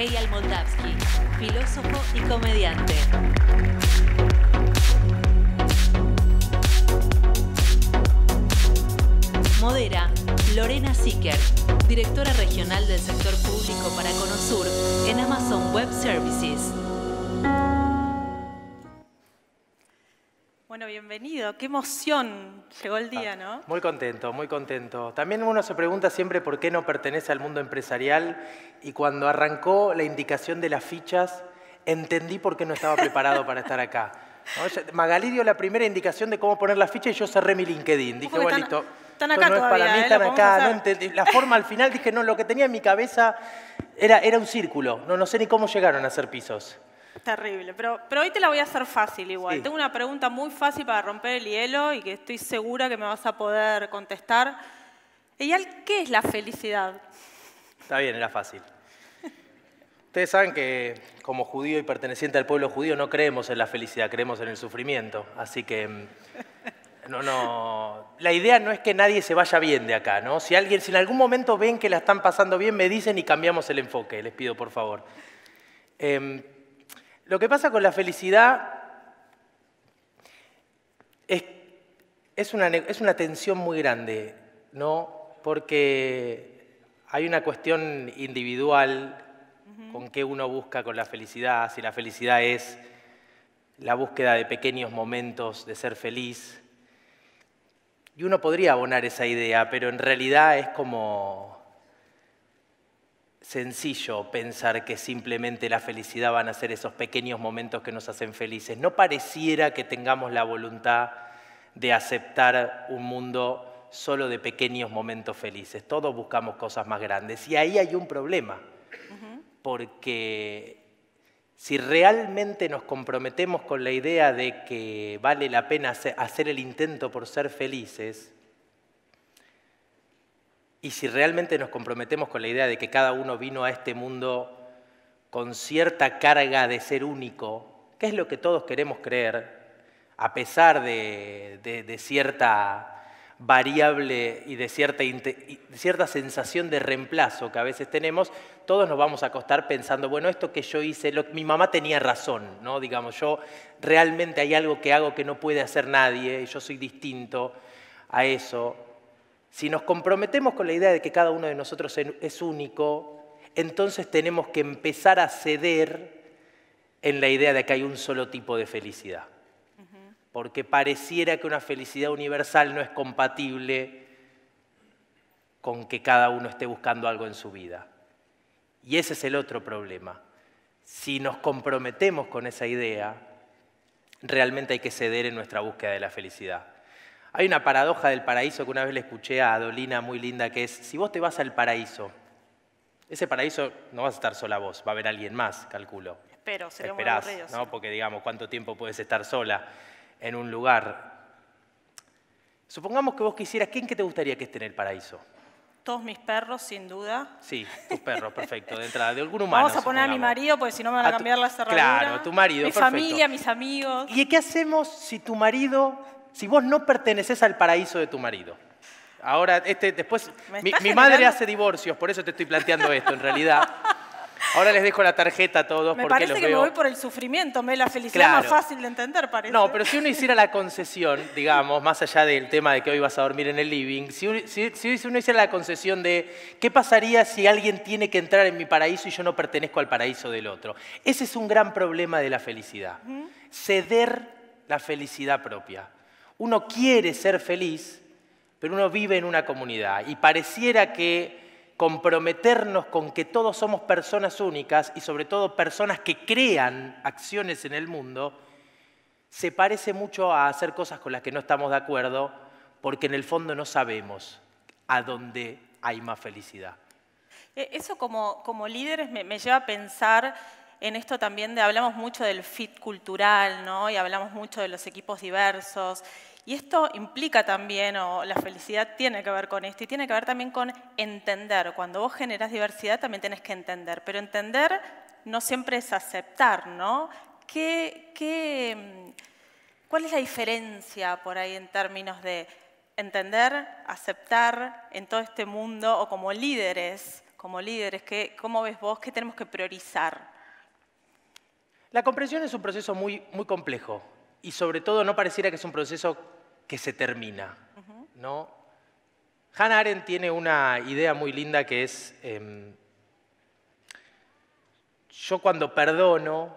Eyal Moldavsky, filósofo y comediante. Modera Lorena Sicker, directora regional del sector público para Conosur en Amazon Web Services. bienvenido. Qué emoción. Llegó el día, ah, ¿no? Muy contento, muy contento. También uno se pregunta siempre por qué no pertenece al mundo empresarial y cuando arrancó la indicación de las fichas, entendí por qué no estaba preparado para estar acá. Magalí dio la primera indicación de cómo poner la ficha y yo cerré mi LinkedIn. Dije, bueno, listo. Están acá no es para mí, ¿eh? están acá. la forma al final, dije, no, lo que tenía en mi cabeza era, era un círculo. No, no sé ni cómo llegaron a ser pisos. Terrible, pero, pero hoy te la voy a hacer fácil igual. Tengo una pregunta muy fácil para romper el hielo y que estoy segura que me vas a poder contestar. ¿qué es la felicidad? Está bien, era fácil. Ustedes saben que como judío y perteneciente al pueblo judío no creemos en la felicidad, creemos en el sufrimiento. Así que mm, no, no. La idea no es que nadie se vaya bien de acá, ¿no? Si alguien, si en algún momento ven que la están pasando bien, me dicen y cambiamos el enfoque, les pido por favor. Em, lo que pasa con la felicidad es, es, una, una tensión muy grande, ¿no? Porque hay una cuestión individual con qué uno busca con la felicidad, si la felicidad es la búsqueda de pequeños momentos de ser feliz. Y uno podría abonar esa idea, pero en realidad es como sencillo pensar que simplemente la felicidad van a ser esos pequeños momentos que nos hacen felices. No pareciera que tengamos la voluntad de aceptar un mundo solo de pequeños momentos felices. Todos buscamos cosas más grandes. Y ahí hay un problema, porque si realmente nos comprometemos con la idea de que vale la pena hacer el intento por ser felices, y si realmente nos comprometemos con la idea de que cada uno vino a este mundo con cierta carga de ser único, que es lo que todos queremos creer, a pesar de, cierta variable y de cierta, cierta, sensación de reemplazo que a veces tenemos, todos nos vamos a acostar pensando, bueno, esto que yo hice, mi mamá tenía razón, ¿no? Digamos, yo realmente hay algo que hago que no puede hacer nadie, yo soy distinto a eso. Si nos comprometemos con la idea de que cada uno de nosotros es único, entonces tenemos que empezar a ceder en la idea de que hay un solo tipo de felicidad. Porque pareciera que una felicidad universal no es compatible con que cada uno esté buscando algo en su vida. Y ese es el otro problema. Si nos comprometemos con esa idea, realmente hay que ceder en nuestra búsqueda de la felicidad. Hay una paradoja del paraíso que una vez le escuché a Adolina muy linda, que es, si vos te vas al paraíso, ese paraíso no vas a estar sola vos, va a haber alguien más, calculo. Espero, sería Esperás, muy ¿no? Porque digamos, ¿cuánto tiempo puedes estar sola en un lugar? Supongamos que vos quisieras, ¿quién que te gustaría que esté en el paraíso? Todos mis perros, sin duda. Sí, tus perros, perfecto, de entrada, de algún humano. Vamos a poner a mi marido, porque si no me van a, cambiar la cerradura. Claro, tu marido, Mi familia, mis amigos. ¿Y qué hacemos si tu marido si vos no perteneces al paraíso de tu marido? Ahora, este, después, mi, madre hace divorcios, por eso te estoy planteando esto en realidad. Ahora les dejo la tarjeta a todos. Me parece que me voy por el sufrimiento, me la felicidad es más fácil de entender, parece. No, pero si uno hiciera la concesión, digamos, más allá del tema de que hoy vas a dormir en el living, si si, si uno hiciera la concesión de qué pasaría si alguien tiene que entrar en mi paraíso y yo no pertenezco al paraíso del otro. Ese es un gran problema de la felicidad. Ceder la felicidad propia uno quiere ser feliz, pero uno vive en una comunidad y pareciera que comprometernos con que todos somos personas únicas y sobre todo personas que crean acciones en el mundo, se parece mucho a hacer cosas con las que no estamos de acuerdo porque en el fondo no sabemos a dónde hay más felicidad. E, eso como, como líderes me, lleva a pensar en esto también de, hablamos mucho del fit cultural, ¿no? Y hablamos mucho de los equipos diversos. Y esto implica también, o la felicidad tiene que ver con esto, y tiene que ver también con entender. Cuando vos generas diversidad también tenés que entender, pero entender no siempre es aceptar, ¿no? ¿Qué, qué, cuál es la diferencia por ahí en términos de entender, aceptar en todo este mundo, o como líderes, como líderes, ¿cómo ves vos qué tenemos que priorizar? La comprensión es un proceso muy, muy complejo y sobre todo no pareciera que es un proceso que se termina. ¿no? Hannah Arendt tiene una idea muy linda que es, em, yo cuando perdono,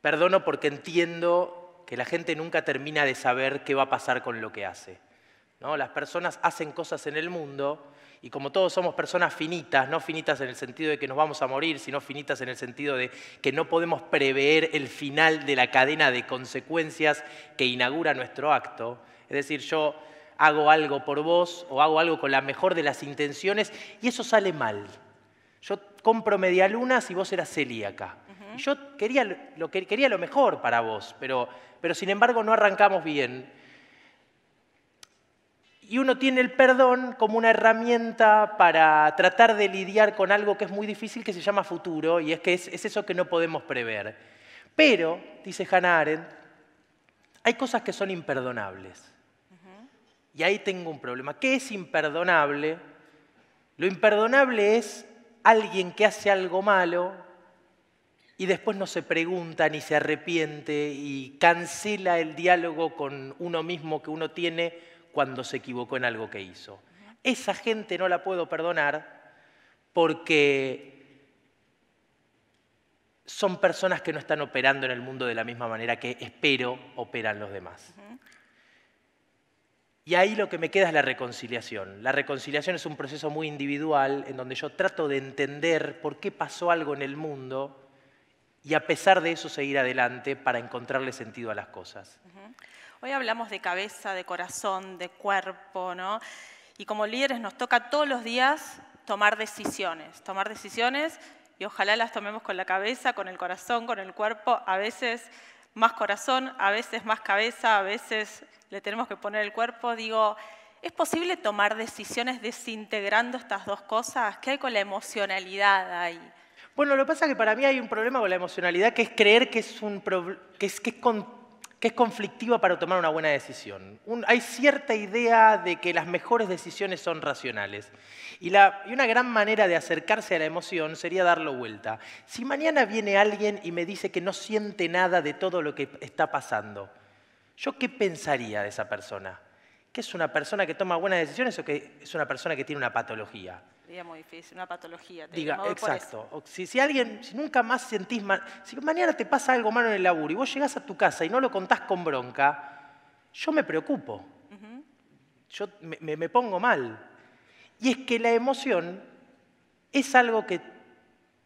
perdono porque entiendo que la gente nunca termina de saber qué va a pasar con lo que hace. ¿no? Las personas hacen cosas en el mundo y como todos somos personas finitas, no finitas en el sentido de que nos vamos a morir, sino finitas en el sentido de que no podemos prever el final de la cadena de consecuencias que inaugura nuestro acto. Es decir, yo hago algo por vos o hago algo con la mejor de las intenciones y eso sale mal. Yo compro medialunas y vos eras celíaca. Yo quería lo, quería lo mejor para vos, pero, pero sin embargo no arrancamos bien. Y uno tiene el perdón como una herramienta para tratar de lidiar con algo que es muy difícil, que se llama futuro, y es que es, eso que no podemos prever. Pero, dice Hannah Arendt, hay cosas que son imperdonables. Y ahí tengo un problema. ¿Qué es imperdonable? Lo imperdonable es alguien que hace algo malo y después no se pregunta ni se arrepiente y cancela el diálogo con uno mismo que uno tiene cuando se equivocó en algo que hizo. Esa gente no la puedo perdonar porque son personas que no están operando en el mundo de la misma manera que espero operan los demás. Y ahí lo que me queda es la reconciliación. La reconciliación es un proceso muy individual en donde yo trato de entender por qué pasó algo en el mundo y a pesar de eso seguir adelante para encontrarle sentido a las cosas. Hoy hablamos de cabeza, de corazón, de cuerpo, ¿no? Y como líderes nos toca todos los días tomar decisiones, tomar decisiones y ojalá las tomemos con la cabeza, con el corazón, con el cuerpo, a veces más corazón, a veces más cabeza, a veces le tenemos que poner el cuerpo. Digo, ¿es posible tomar decisiones desintegrando estas dos cosas? ¿Qué hay con la emocionalidad ahí? Bueno, lo que pasa es que para mí hay un problema con la emocionalidad, que es creer que es, un que es, que es conflictiva para tomar una buena decisión. hay cierta idea de que las mejores decisiones son racionales. Y, y una gran manera de acercarse a la emoción sería darlo vuelta. Si mañana viene alguien y me dice que no siente nada de todo lo que está pasando, ¿yo qué pensaría de esa persona? ¿Que es una persona que toma buenas decisiones o que es una persona que tiene una patología? muy difícil, una patología. Diga, exacto. Si, alguien, si nunca más sentís mal, si mañana te pasa algo malo en el laburo y vos llegás a tu casa y no lo contás con bronca, yo me preocupo. Yo me, me pongo mal. Y es que la emoción es algo que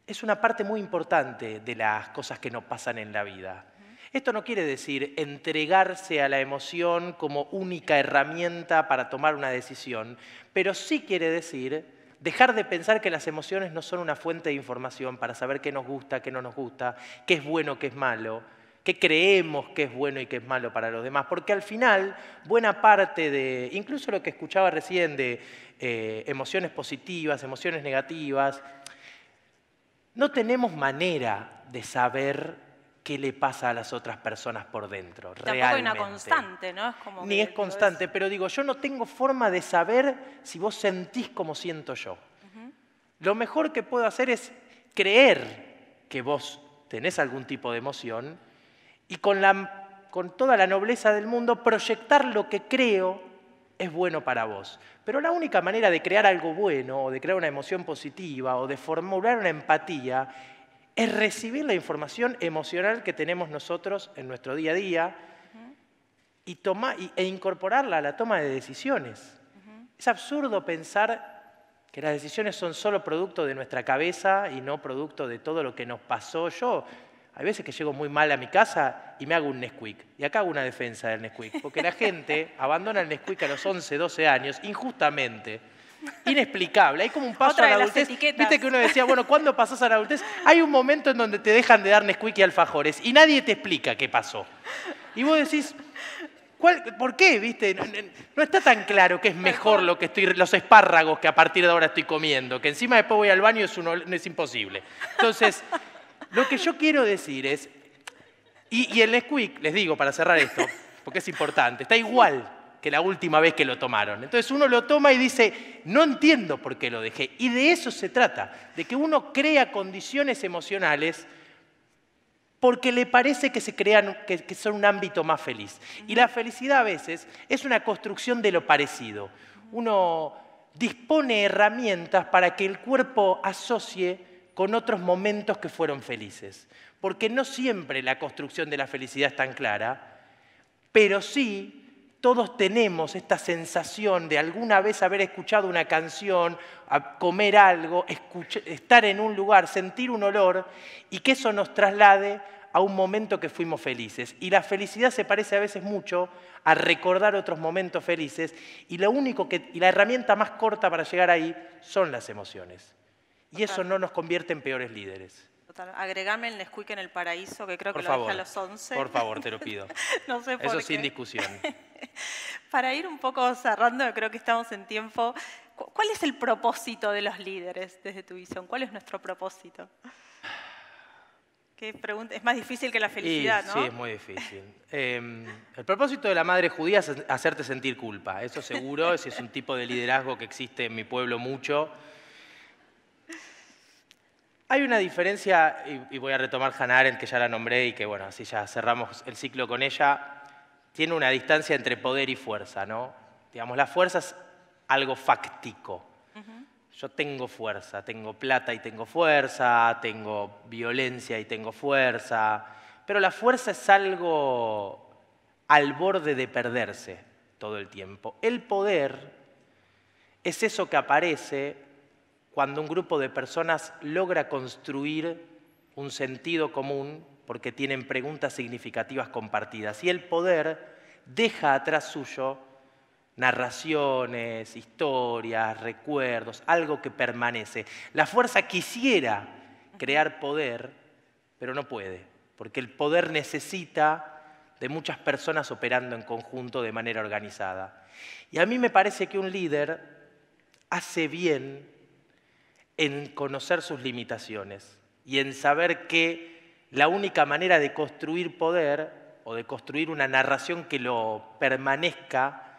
es una parte muy importante de las cosas que nos pasan en la vida. Esto no quiere decir entregarse a la emoción como única herramienta para tomar una decisión, pero sí quiere decir Dejar de pensar que las emociones no son una fuente de información para saber qué nos gusta, qué no nos gusta, qué es bueno, qué es malo, qué creemos que es bueno y qué es malo para los demás. Porque al final, buena parte de, incluso lo que escuchaba recién de eh, emociones positivas, emociones negativas, no tenemos manera de saber qué le pasa a las otras personas por dentro. constante, ¿no? Ni es constante, pero digo, yo no tengo forma de saber si vos sentís como siento yo. Lo mejor que puedo hacer es creer que vos tenés algún tipo de emoción y con toda la nobleza del mundo proyectar lo que creo es bueno para vos. Pero la única manera de crear algo bueno o de crear una emoción positiva o de formular una empatía es recibir la información emocional que tenemos nosotros en nuestro día a día e incorporarla a la toma de decisiones. Es absurdo pensar que las decisiones son solo producto de nuestra cabeza y no producto de todo lo que nos pasó yo. Hay veces que llego muy mal a mi casa y me hago un Nesquik. Y acá hago una defensa del Nesquik, porque la gente abandona el Nesquik a los 11, 12 años injustamente inexplicable. Hay como un paso a la adultez. Viste que uno decía, bueno, ¿cuándo pasas a la adultez? Hay un momento en donde te dejan de dar Nesquik y alfajores y nadie te explica qué pasó. Y vos decís, ¿Por qué? ¿Viste? No, está tan claro que es mejor lo que estoy, los espárragos que a partir de ahora estoy comiendo, que encima después voy al baño es, es imposible. Entonces, lo que yo quiero decir es, y, y el Nesquik, les digo para cerrar esto, porque es importante, está igual que la última vez que lo tomaron. Entonces uno lo toma y dice, no entiendo por qué lo dejé. Y de eso se trata, de que uno crea condiciones emocionales porque le parece que, se crean, que, son un ámbito más feliz. Y la felicidad a veces es una construcción de lo parecido. Uno dispone herramientas para que el cuerpo asocie con otros momentos que fueron felices. Porque no siempre la construcción de la felicidad es tan clara, pero sí todos tenemos esta sensación de alguna vez haber escuchado una canción, comer algo, estar en un lugar, sentir un olor y que eso nos traslade a un momento que fuimos felices. Y la felicidad se parece a veces mucho a recordar otros momentos felices y la herramienta más corta para llegar ahí son las emociones. Y eso no nos convierte en peores líderes. Total. Agregame el Nesquik en el paraíso, que creo que lo dejé a los 11. Por favor, te lo pido. no sé por Eso sin discusión. Para ir un poco cerrando, creo que estamos en tiempo. ¿Cuál es el propósito de los líderes desde tu visión? ¿Cuál es nuestro propósito? ¿Qué pregunta? Es más difícil que la felicidad, ¿no? Sí, es muy difícil. Em, el propósito de la madre judía es hacerte sentir culpa. Eso seguro, ese es un tipo de liderazgo que existe en mi pueblo mucho. Hay una diferencia, y, voy a retomar Hannah Arendt, que ya la nombré y que, bueno, así ya cerramos el ciclo con ella. Tiene una distancia entre poder y fuerza, ¿no? Digamos, la fuerza es algo fáctico. Yo tengo fuerza, tengo plata y tengo fuerza, tengo violencia y tengo fuerza. Pero la fuerza es algo al borde de perderse todo el tiempo. El poder es eso que aparece cuando un grupo de personas logra construir un sentido común porque tienen preguntas significativas compartidas. Y el poder deja atrás suyo narraciones, historias, recuerdos, algo que permanece. La fuerza quisiera crear poder, pero no puede, porque el poder necesita de muchas personas operando en conjunto de manera organizada. Y a mí me parece que un líder hace bien en conocer sus limitaciones y en saber que la única manera de construir poder o de construir una narración que lo permanezca,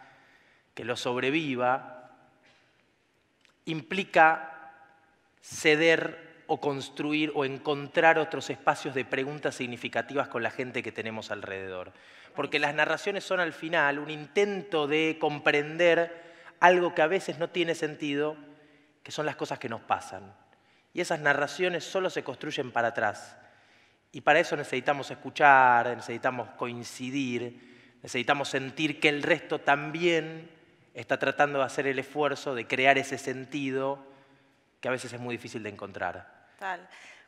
que lo sobreviva, implica ceder o construir o encontrar otros espacios de preguntas significativas con la gente que tenemos alrededor. Porque las narraciones son al final un intento de comprender algo que a veces no tiene sentido, que son las cosas que nos pasan. Y esas narraciones solo se construyen para atrás. Y para eso necesitamos escuchar, necesitamos coincidir, necesitamos sentir que el resto también está tratando de hacer el esfuerzo de crear ese sentido que a veces es muy difícil de encontrar.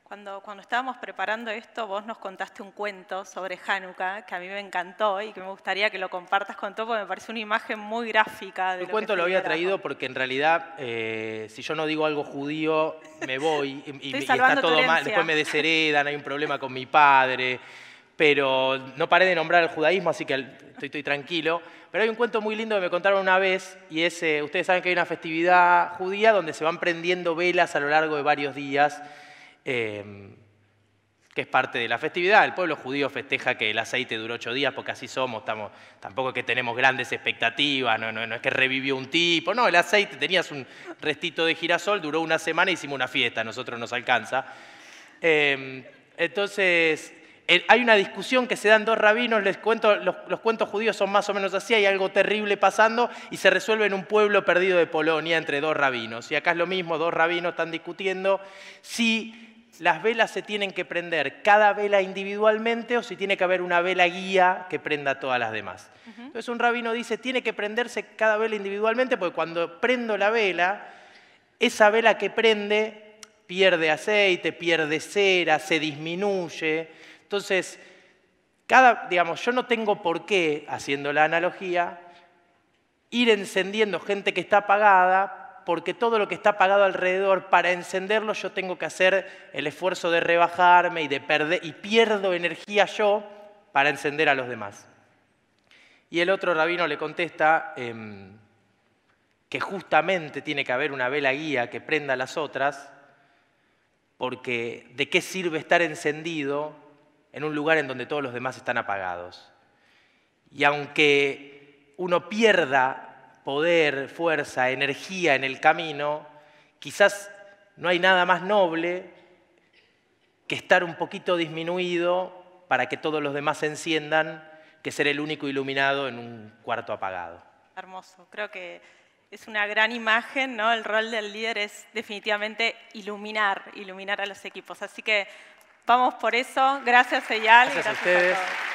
Cuando, cuando estábamos preparando esto, vos nos contaste un cuento sobre Hanukkah que a mí me encantó y que me gustaría que lo compartas con todo porque me parece una imagen muy gráfica. el cuento lo había traído porque en realidad, eh, si yo no digo algo judío, me voy y, está todo mal. Después me desheredan, hay un problema con mi padre pero no paré de nombrar el judaísmo, así que estoy, tranquilo. Pero hay un cuento muy lindo que me contaron una vez, y es, eh, ustedes saben que hay una festividad judía donde se van prendiendo velas a lo largo de varios días, Em, que es parte de la festividad. El pueblo judío festeja que el aceite duró ocho días, porque así somos, estamos, tampoco es que tenemos grandes expectativas, no, no, no es que revivió un tipo, no, el aceite, tenías un restito de girasol, duró una semana, hicimos una fiesta, a nosotros nos alcanza. Em, entonces, eh, hay una discusión que se dan dos rabinos, les cuento, los, los, cuentos judíos son más o menos así, hay algo terrible pasando y se resuelve en un pueblo perdido de Polonia entre dos rabinos. Y acá es lo mismo, dos rabinos están discutiendo si las velas se tienen que prender cada vela individualmente o si tiene que haber una vela guía que prenda todas las demás. Entonces un rabino dice, tiene que prenderse cada vela individualmente porque cuando prendo la vela, esa vela que prende pierde aceite, pierde cera, se disminuye. Entonces, cada, digamos, yo no tengo por qué, haciendo la analogía, ir encendiendo gente que está apagada porque todo lo que está apagado alrededor, para encenderlo yo tengo que hacer el esfuerzo de rebajarme y, de perder, y pierdo energía yo para encender a los demás. Y el otro rabino le contesta em, que justamente tiene que haber una vela guía que prenda a las otras, porque ¿de qué sirve estar encendido en un lugar en donde todos los demás están apagados? Y aunque uno pierda poder, fuerza, energía en el camino, quizás no hay nada más noble que estar un poquito disminuido para que todos los demás se enciendan que ser el único iluminado en un cuarto apagado. Hermoso, creo que es una gran imagen, ¿no? El rol del líder es definitivamente iluminar, iluminar a los equipos. Así que vamos por eso. Gracias, Eyal. Gracias, y a ustedes.